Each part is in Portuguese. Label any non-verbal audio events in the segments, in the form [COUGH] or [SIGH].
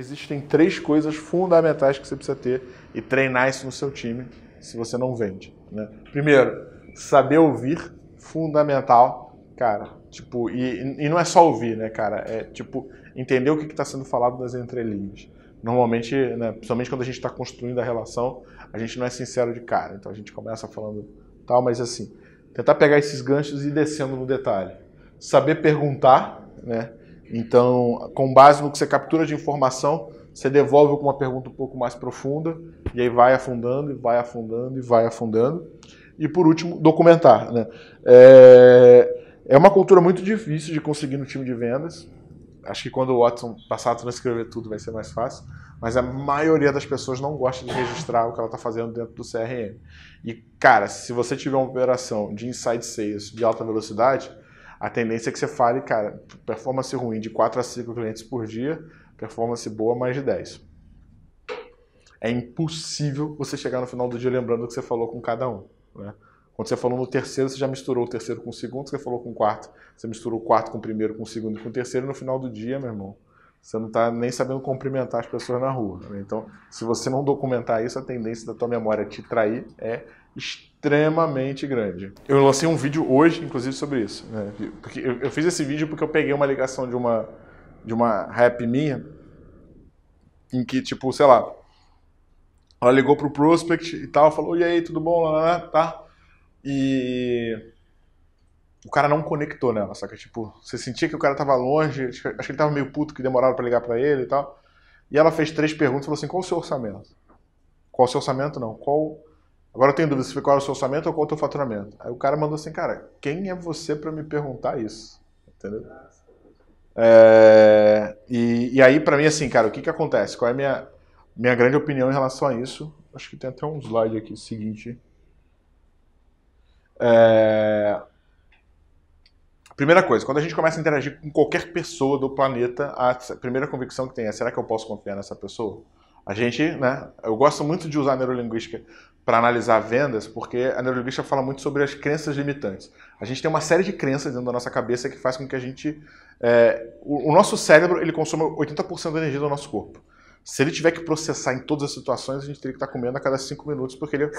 existem três coisas fundamentais que você precisa ter e treinar isso no seu time se você não vende. Né? Primeiro, saber ouvir, fundamental, cara. Tipo, e, e não é só ouvir, né, cara? É tipo entender o que está sendo falado nas entrelinhas. Normalmente, né, principalmente quando a gente está construindo a relação, a gente não é sincero de cara. Então a gente começa falando tal, mas assim, tentar pegar esses ganchos e ir descendo no detalhe. Saber perguntar, né? Então, com base no que você captura de informação, você devolve com uma pergunta um pouco mais profunda, e aí vai afundando, e vai afundando, e vai afundando. E por último, documentar. Né? É, é uma cultura muito difícil de conseguir no time de vendas. Acho que quando o Watson passar a transcrever tudo vai ser mais fácil. Mas a maioria das pessoas não gosta de registrar o que ela está fazendo dentro do CRM. E, cara, se você tiver uma operação de inside sales de alta velocidade, a tendência é que você fale, cara, performance ruim de 4 a 5 clientes por dia, performance boa mais de 10. É impossível você chegar no final do dia lembrando o que você falou com cada um. Né? Quando você falou no terceiro, você já misturou o terceiro com o segundo, você falou com o quarto, você misturou o quarto com o primeiro, com o segundo e com o terceiro, e no final do dia, meu irmão, você não está nem sabendo cumprimentar as pessoas na rua. Né? Então, se você não documentar isso, a tendência da tua memória te trair é extremamente grande. Eu lancei um vídeo hoje, inclusive, sobre isso. Né? Porque eu, eu, fiz esse vídeo porque eu peguei uma ligação de uma, de uma rap minha, em que, tipo, sei lá, ela ligou pro prospect e tal, falou, e aí, tudo bom? Lá, lá, tá? E o cara não conectou nela, que, Tipo, você sentia que o cara tava longe, acho que ele tava meio puto que demoraram para ligar para ele e tal. E ela fez três perguntas e falou assim: qual o seu orçamento? Qual o seu orçamento? Não, qual Agora eu tenho dúvida se é o seu orçamento ou qual é o teu faturamento. Aí o cara mandou assim, cara, quem é você para me perguntar isso? Entendeu? É, e, e, aí, para mim, assim, cara, o que, que acontece? Qual é a minha, minha grande opinião em relação a isso? Acho que tem até um slide aqui seguinte. É, primeira coisa, quando a gente começa a interagir com qualquer pessoa do planeta, a primeira convicção que tem é: será que eu posso confiar nessa pessoa? A gente, né, eu gosto muito de usar a neurolinguística para analisar vendas, porque a neurolinguística fala muito sobre as crenças limitantes. A gente tem uma série de crenças dentro da nossa cabeça que faz com que a gente... É, o, o, nosso cérebro, ele consome 80% da energia do nosso corpo. Se ele tiver que processar em todas as situações, a gente teria que estar tá comendo a cada cinco minutos, porque ele ia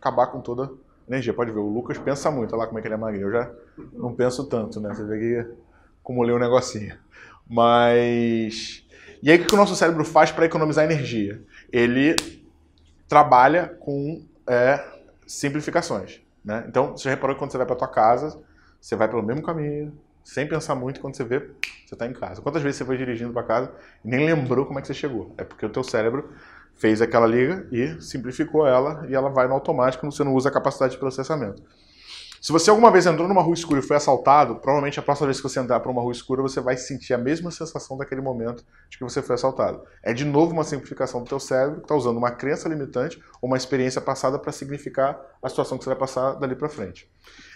acabar com toda a energia. Pode ver, o Lucas pensa muito, olha lá como é que ele é magrinho. Eu já não penso tanto, né? Você vê que acumulei um negocinho. Mas... E aí o que o nosso cérebro faz para economizar energia? Ele trabalha com é, simplificações. Né? Então, você já reparou que quando você vai para a tua casa, você vai pelo mesmo caminho, sem pensar muito, quando você vê, você está em casa. Quantas vezes você foi dirigindo para casa e nem lembrou como é que você chegou? É porque o teu cérebro fez aquela liga e simplificou ela e ela vai no automático, você não usa a capacidade de processamento. Se você alguma vez entrou numa rua escura e foi assaltado, provavelmente a próxima vez que você entrar para uma rua escura, você vai sentir a mesma sensação daquele momento de que você foi assaltado. É de novo uma simplificação do teu cérebro que está usando uma crença limitante ou uma experiência passada para significar a situação que você vai passar dali para frente.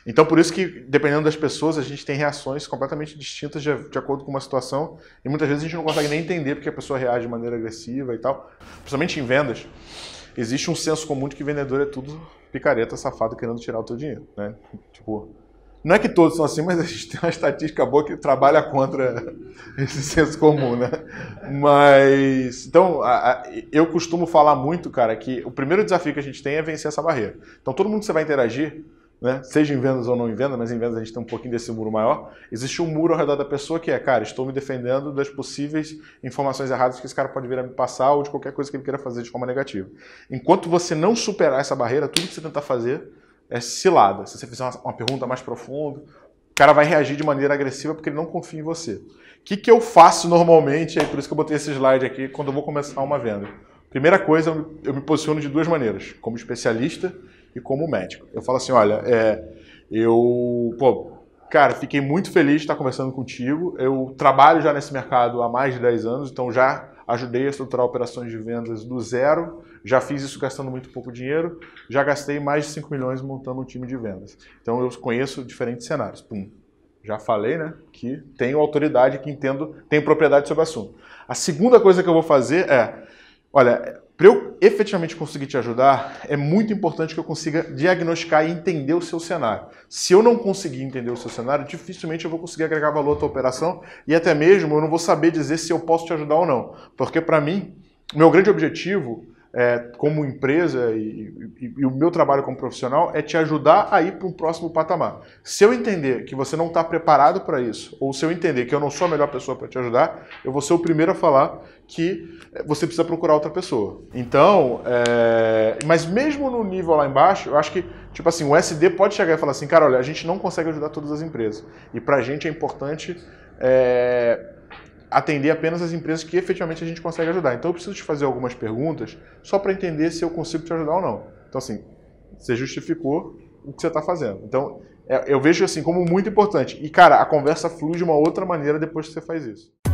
Então, por isso que, dependendo das pessoas, a gente tem reações completamente distintas de, de, acordo com uma situação e muitas vezes a gente não consegue nem entender porque a pessoa reage de maneira agressiva e tal, principalmente em vendas existe um senso comum de que vendedor é tudo picareta, safado, querendo tirar o teu dinheiro, né? Tipo, não é que todos são assim, mas a gente tem uma estatística boa que trabalha contra [LAUGHS] esse senso comum, né? Mas, então, a, a, eu costumo falar muito, cara, que o primeiro desafio que a gente tem é vencer essa barreira. Então, todo mundo que você vai interagir, né? seja em vendas ou não em vendas, mas em vendas a gente tem um pouquinho desse muro maior, existe um muro ao redor da pessoa que é, cara, estou me defendendo das possíveis informações erradas que esse cara pode vir a me passar ou de qualquer coisa que ele queira fazer de forma negativa. Enquanto você não superar essa barreira, tudo que você tentar fazer é cilada. Se você fizer uma, uma pergunta mais profunda, o cara vai reagir de maneira agressiva porque ele não confia em você. O que, que eu faço normalmente, é por isso que eu botei esse slide aqui, quando eu vou começar uma venda? Primeira coisa, eu me posiciono de duas maneiras, como especialista e como médico. Eu falo assim, olha, é, eu, pô, cara, fiquei muito feliz de estar conversando contigo. Eu trabalho já nesse mercado há mais de 10 anos, então já ajudei a estruturar operações de vendas do zero, já fiz isso gastando muito pouco dinheiro, já gastei mais de 5 milhões montando um time de vendas. Então eu conheço diferentes cenários. Pum. Já falei, né, que tenho autoridade, que entendo, tenho propriedade sobre o assunto. A segunda coisa que eu vou fazer é, olha, para eu efetivamente conseguir te ajudar, é muito importante que eu consiga diagnosticar e entender o seu cenário. Se eu não conseguir entender o seu cenário, dificilmente eu vou conseguir agregar valor à tua operação e até mesmo eu não vou saber dizer se eu posso te ajudar ou não. Porque para mim, meu grande objetivo é, como empresa e, e, e, o meu trabalho como profissional é te ajudar a ir para um próximo patamar. Se eu entender que você não está preparado para isso, ou se eu entender que eu não sou a melhor pessoa para te ajudar, eu vou ser o primeiro a falar que é, você precisa procurar outra pessoa. Então, é, mas mesmo no nível lá embaixo, eu acho que Tipo assim, o SD pode chegar e falar assim, cara, olha, a gente não consegue ajudar todas as empresas. E para a gente é importante é, atender apenas as empresas que efetivamente a gente consegue ajudar. Então eu preciso te fazer algumas perguntas só para entender se eu consigo te ajudar ou não. Então assim, você justificou o que você está fazendo. Então é, eu vejo assim como muito importante. E cara, a conversa flui de uma outra maneira depois que você faz isso.